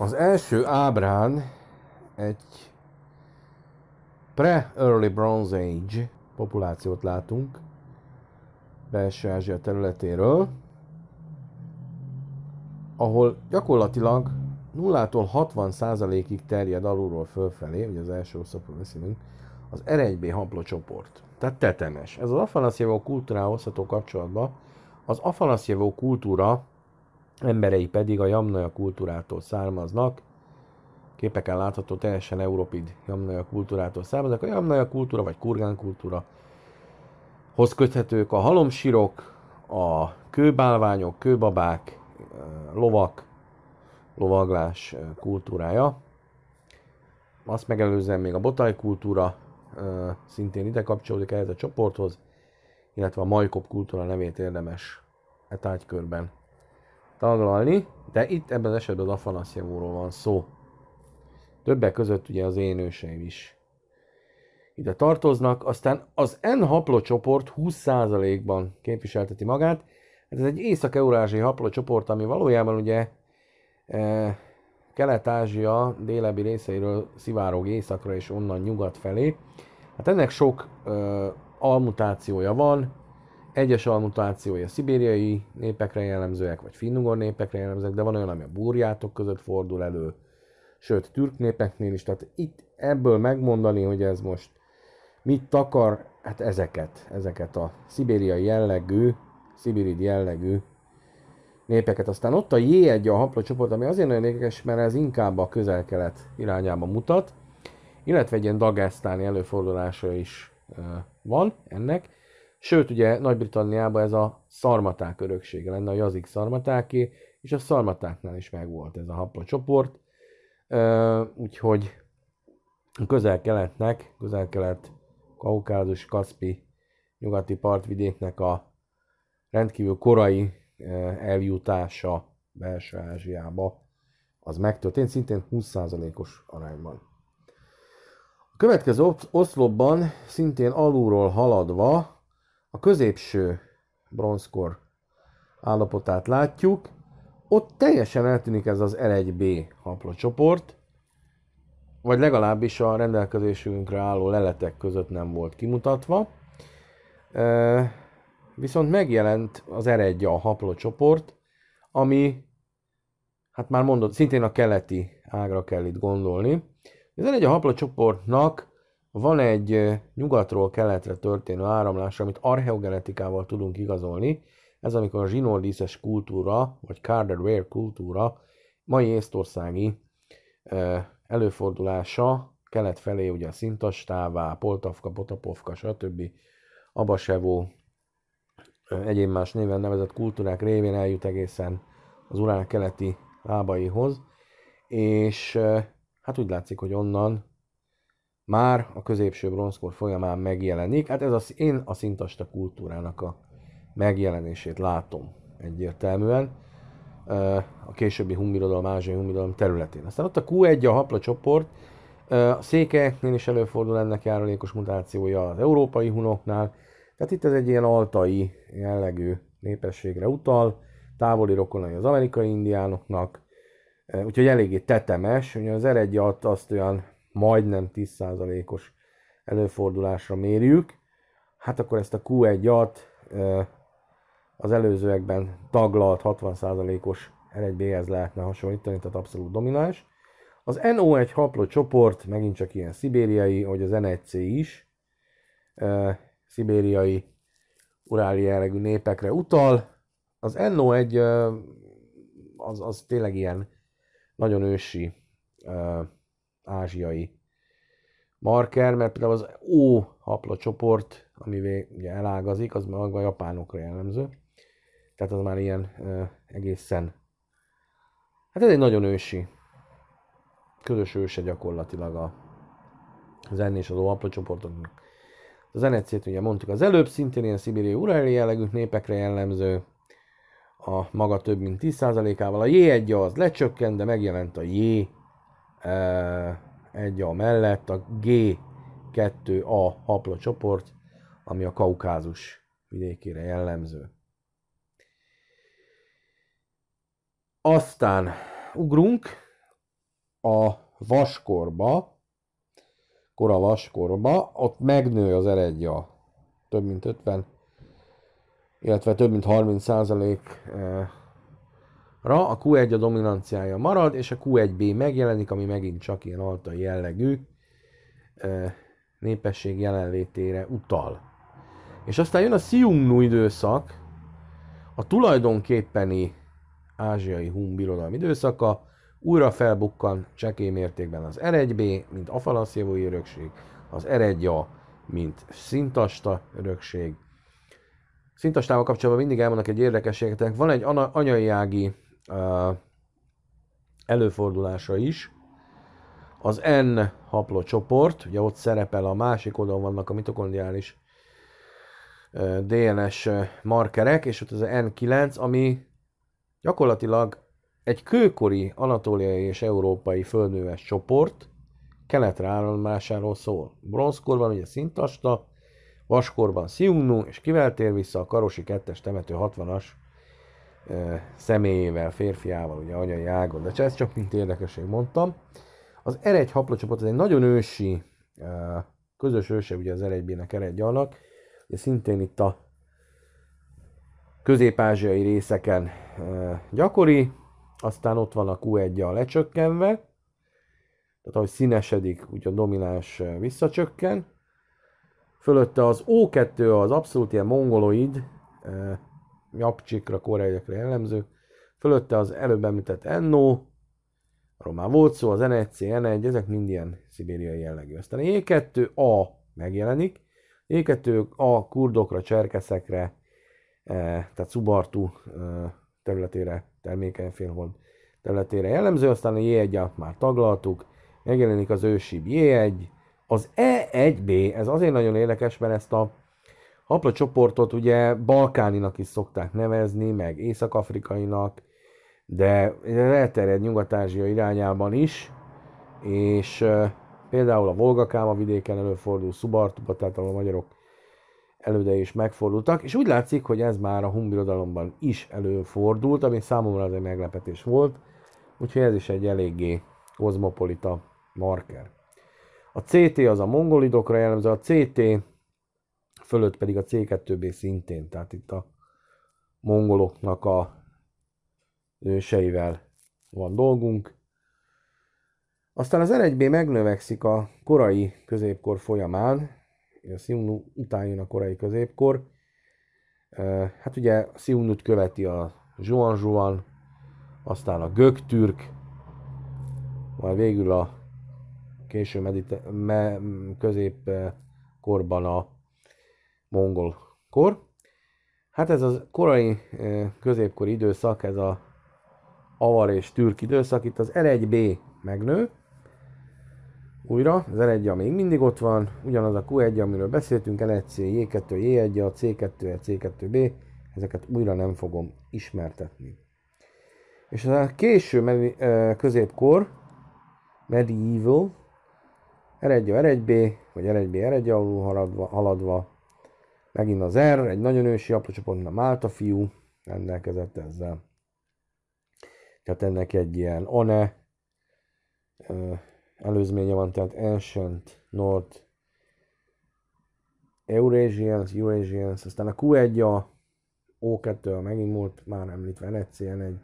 Az első ábrán egy pre-early Bronze Age populációt látunk belső Ázsia területéről, ahol gyakorlatilag 0-tól 60%-ig terjed alulról fölfelé, ugye az első oszlopról beszélünk, az R1B haplocsoport, tehát tetemes. Ez az afanaszjevó kultúrához hozható kapcsolatban az afanaszjevó kultúra emberei pedig a Jamnaja kultúrától származnak, képeken látható teljesen európid Jamnaja kultúrától származnak. A Jamnaja kultúra vagy kurgán kultúra hoz köthetők a halomsirok, a kőbálványok, kőbabák, lovak, lovaglás kultúrája. Azt megelőzően még a botai kultúra szintén ide kapcsolódik ehhez a csoporthoz, illetve a majkop kultúra nevét érdemes e tárgykörben taglalni, de itt ebben az esetben az Afanaszjevóról van szó. Többek között ugye az én őseim is ide tartoznak, aztán az N haplocsoport 20%-ban képviselteti magát, hát ez egy észak-eurázsiai haplocsoport, ami valójában ugye e, Kelet-Ázsia délebbi részeiről szivárog északra és onnan nyugat felé. Hát ennek sok e, almutációja van, egyes almutációi a szibériai népekre jellemzőek, vagy finnugor népekre jellemzőek, de van olyan, ami a burjátok között fordul elő, sőt, türk népeknél is. Tehát itt ebből megmondani, hogy ez most mit takar, hát ezeket, ezeket a szibériai jellegű, szibirid jellegű népeket. Aztán ott a J1 a csoport, ami azért nagyon érdekes, mert ez inkább a közel-kelet irányába mutat, illetve egy ilyen dagesztáni előfordulása is van ennek. Sőt, ugye Nagy-Britanniában ez a szarmaták öröksége lenne, a jazik szarmatáké, és a szarmatáknál is megvolt ez a hapla csoport. Úgyhogy közel-keletnek, közel-kelet, kaukázus, kaszpi, nyugati partvidéknek a rendkívül korai eljutása belső Ázsiába, az megtörtént, szintén 20%-os arányban. A következő oszlopban szintén alulról haladva a középső bronzkor állapotát látjuk, ott teljesen eltűnik ez az L1B haplocsoport, vagy legalábbis a rendelkezésünkre álló leletek között nem volt kimutatva. Viszont megjelent az R1 a haplocsoport, ami, hát már mondott, szintén a keleti ágra kell itt gondolni. Az R1 a haplocsopportnak van egy nyugatról keletre történő áramlás, amit archeogenetikával tudunk igazolni. Ez amikor a zsinórdíszes kultúra, vagy Carter Ware kultúra mai észtországi előfordulása kelet felé, ugye a Szintastává, Poltavka, Potapovka, stb. Abasevó, egyéb más néven nevezett kultúrák révén eljut egészen az urán keleti lábaihoz, és hát úgy látszik, hogy onnan már a középső bronzkor folyamán megjelenik. Hát ez az, én a szintasta kultúrának a megjelenését látom egyértelműen a későbbi humbirodalom, ázsiai humbirodalom területén. Aztán ott a Q1, a hapla csoport, a székeknél is előfordul ennek járulékos mutációja az európai hunoknál, tehát itt ez egy ilyen altai jellegű népességre utal, távoli rokonai az amerikai indiánoknak, úgyhogy eléggé tetemes, ugye az eredje azt olyan majdnem 10%-os előfordulásra mérjük, hát akkor ezt a Q1-at az előzőekben taglalt 60%-os R1B-hez lehetne hasonlítani, tehát abszolút domináns. Az NO1 haplo csoport, megint csak ilyen szibériai, ahogy az NEC is, szibériai uráli jellegű népekre utal. Az NO1 az, az tényleg ilyen nagyon ősi ázsiai marker, mert például az O hapla csoport, ami ugye elágazik, az maga a japánokra jellemző. Tehát az már ilyen ö, egészen... Hát ez egy nagyon ősi, közös őse gyakorlatilag a zen és az O hapla csoportoknak. A zenecét ugye mondtuk az előbb, szintén ilyen szibériai urali jellegű népekre jellemző, a maga több mint 10%-ával. A J1 az lecsökkent, de megjelent a J egy a mellett a G2A hapla csoport, ami a Kaukázus vidékére jellemző. Aztán ugrunk a vaskorba, kora vaskorba, ott megnő az eredja több mint 50, illetve több mint 30 százalék ra a Q1 a dominanciája marad, és a Q1B megjelenik, ami megint csak ilyen alta jellegű népesség jelenlétére utal. És aztán jön a Siungnu időszak, a tulajdonképpeni ázsiai hun birodalom időszaka, újra felbukkan csekély mértékben az R1B, mint afalaszjevói örökség, az r mint szintasta örökség. Szintastával kapcsolatban mindig elmondok egy érdekességet, van egy ági előfordulása is. Az N haplocsoport, ugye ott szerepel a másik oldalon vannak a mitokondriális DNS markerek, és ott az N9, ami gyakorlatilag egy kőkori anatóliai és európai földműves csoport keletre állomásáról szól. Bronzkorban ugye szintasta, vaskorban Siungnu, és kivel tér vissza a Karosi 2-es temető 60-as személyével, férfiával, ugye anyai ágon, de ez csak mint érdekesség mondtam. Az R1 er haplocsoport, ez egy nagyon ősi, közös őse ugye az R1B-nek, r 1 szintén itt a közép-ázsiai részeken gyakori, aztán ott van a Q1-jal lecsökkenve, tehát ahogy színesedik, úgy a domináns visszacsökken. Fölötte az O2 az abszolút ilyen mongoloid, japcsikra, koreaiakra jellemző. Fölötte az előbb említett Enno, arról már volt szó, az NEC, N1, ezek mind ilyen szibériai jellegű. Aztán E2A megjelenik, E2A kurdokra, cserkeszekre, eh, tehát Szubartú eh, területére, termékeny félhold területére jellemző, aztán a j 1 már taglaltuk, megjelenik az ősi J1, az E1B, ez azért nagyon érdekes, mert ezt a Hapla csoportot ugye balkáninak is szokták nevezni, meg észak-afrikainak, de elterjed Nyugat-Ázsia irányában is, és például a Volgakáma vidéken előfordul, Szubartuba, tehát ahol a magyarok elődei is megfordultak, és úgy látszik, hogy ez már a Humbirodalomban is előfordult, ami számomra az egy meglepetés volt, úgyhogy ez is egy eléggé kozmopolita marker. A CT az a mongolidokra jellemző, a CT fölött pedig a C2B szintén, tehát itt a mongoloknak a őseivel van dolgunk. Aztán az R1B megnövekszik a korai középkor folyamán, a Siunu után jön a korai középkor. Hát ugye a Siunut követi a Zsuan Zsuan, aztán a Göktürk, majd végül a késő medite- me- középkorban a mongol kor. Hát ez a korai középkori időszak, ez a avar és türk időszak, itt az l 1 b megnő, újra, az l 1 még mindig ott van, ugyanaz a Q1, amiről beszéltünk, L1C, J2, J1, a C2, C2B, ezeket újra nem fogom ismertetni. És a késő medi, középkor, medieval, R1, R1B, vagy R1B, R1 alul haladva, haladva Megint az R, egy nagyon ősi apró a Málta fiú rendelkezett ezzel. Tehát ennek egy ilyen One előzménye van, tehát Ancient North Eurasians, Eurasians, aztán a Q1 a O2 a megint múlt, már említve ncn egy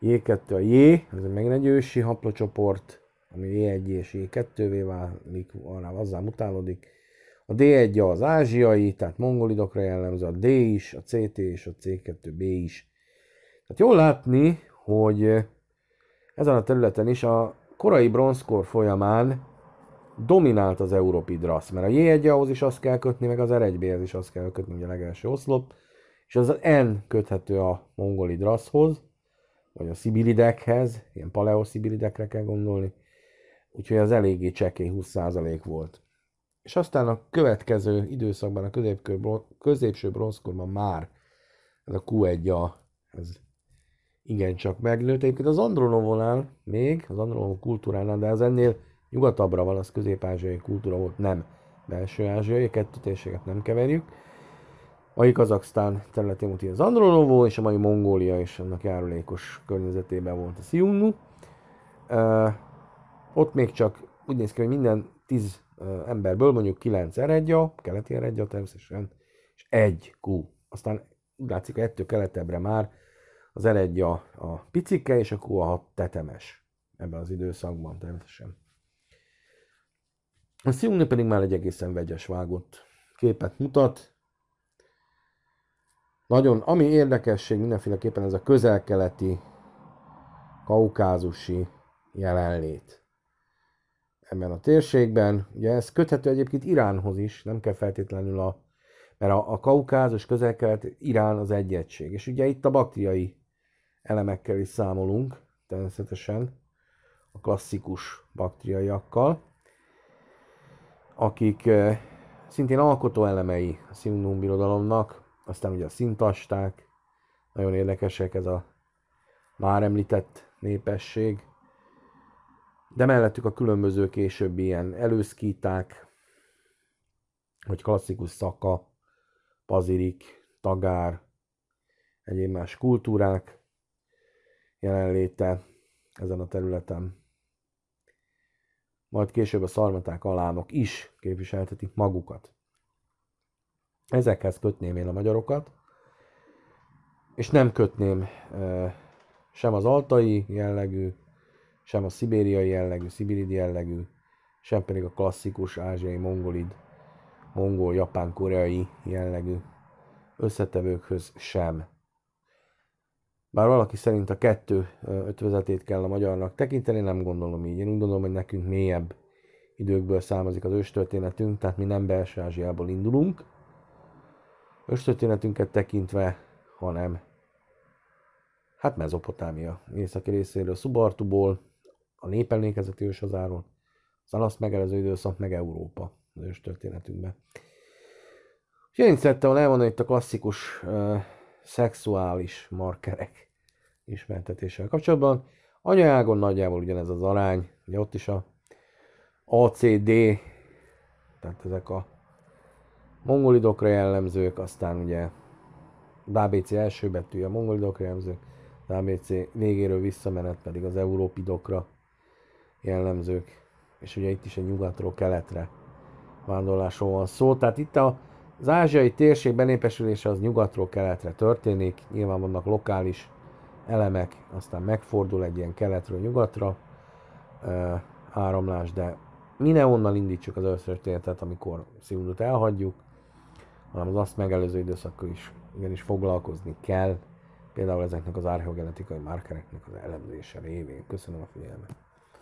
J2 a J, ez megint egy ősi haplocsoport, ami J1 és J2-vé válik, arra azzal mutálódik. A D1 az ázsiai, tehát mongolidokra jellemző, a D is, a CT és a C2B is. Tehát jól látni, hogy ezen a területen is a korai bronzkor folyamán dominált az európai drasz, mert a j ahhoz is azt kell kötni, meg az r 1 is azt kell kötni, ugye a legelső oszlop, és az N köthető a mongoli draszhoz, vagy a szibilidekhez, ilyen paleoszibilidekre kell gondolni, úgyhogy az eléggé csekély 20% volt és aztán a következő időszakban, a középkő, középső bronzkorban már ez a Q1-a, ez igencsak megnőtt. Egyébként az Andronovonál még, az andronov kultúránál, de az ennél nyugatabbra van, az közép-ázsiai kultúra volt, nem belső ázsiai, kettő térséget nem keverjük. A Kazaksztán területén volt az Andronovó, és a mai Mongólia is annak járulékos környezetében volt a Siunnu. Uh, ott még csak úgy néz ki, hogy minden 10 emberből mondjuk 9 eredja, keleti eredja természetesen, és egy Q. Aztán úgy látszik, hogy ettől keletebbre már az eredja a picike, és a Q a tetemes ebben az időszakban természetesen. A Siungni pedig már egy egészen vegyes vágott képet mutat. Nagyon, ami érdekesség mindenféleképpen ez a közelkeleti, kaukázusi jelenlét ebben a térségben. Ugye ez köthető egyébként Iránhoz is, nem kell feltétlenül a, mert a, a kaukázus közel Irán az egyegység. És ugye itt a baktriai elemekkel is számolunk, természetesen a klasszikus baktriaiakkal, akik eh, szintén alkotó elemei a Szimnum birodalomnak, aztán ugye a szintasták, nagyon érdekesek ez a már említett népesség, de mellettük a különböző később ilyen előszkíták, vagy klasszikus szaka, pazirik, tagár, egyéb más kultúrák jelenléte ezen a területen. Majd később a szarmaták alánok is képviseltetik magukat. Ezekhez kötném én a magyarokat, és nem kötném sem az altai jellegű sem a szibériai jellegű, szibiridi jellegű, sem pedig a klasszikus ázsiai mongolid, mongol, japán, koreai jellegű összetevőkhöz sem. Bár valaki szerint a kettő ötvezetét kell a magyarnak tekinteni, nem gondolom így. Én úgy gondolom, hogy nekünk mélyebb időkből származik az őstörténetünk, tehát mi nem belső Ázsiából indulunk, őstörténetünket tekintve, hanem hát Mezopotámia északi részéről, Szubartuból, a népelnékezeti őshazáról, aztán azt megelező időszak meg Európa az ős történetünkben. én szerettem volna van itt a klasszikus uh, szexuális markerek ismertetéssel kapcsolatban. Anyaágon nagyjából ugyanez az arány, ugye ott is a ACD, tehát ezek a mongolidokra jellemzők, aztán ugye az ABC első betűje a mongolidokra jellemzők, az ABC végéről visszamenet pedig az európidokra jellemzők. És ugye itt is egy nyugatról keletre vándorlásról van szó. Tehát itt a, az ázsiai térség benépesülése az nyugatról keletre történik, nyilván vannak lokális elemek, aztán megfordul egy ilyen keletről nyugatra áramlás, de mi ne onnan indítsuk az összörténetet, amikor Sziundot elhagyjuk, hanem az azt megelőző időszakkal is igenis foglalkozni kell, például ezeknek az archeogenetikai márkereknek az elemzése révén. Köszönöm a figyelmet!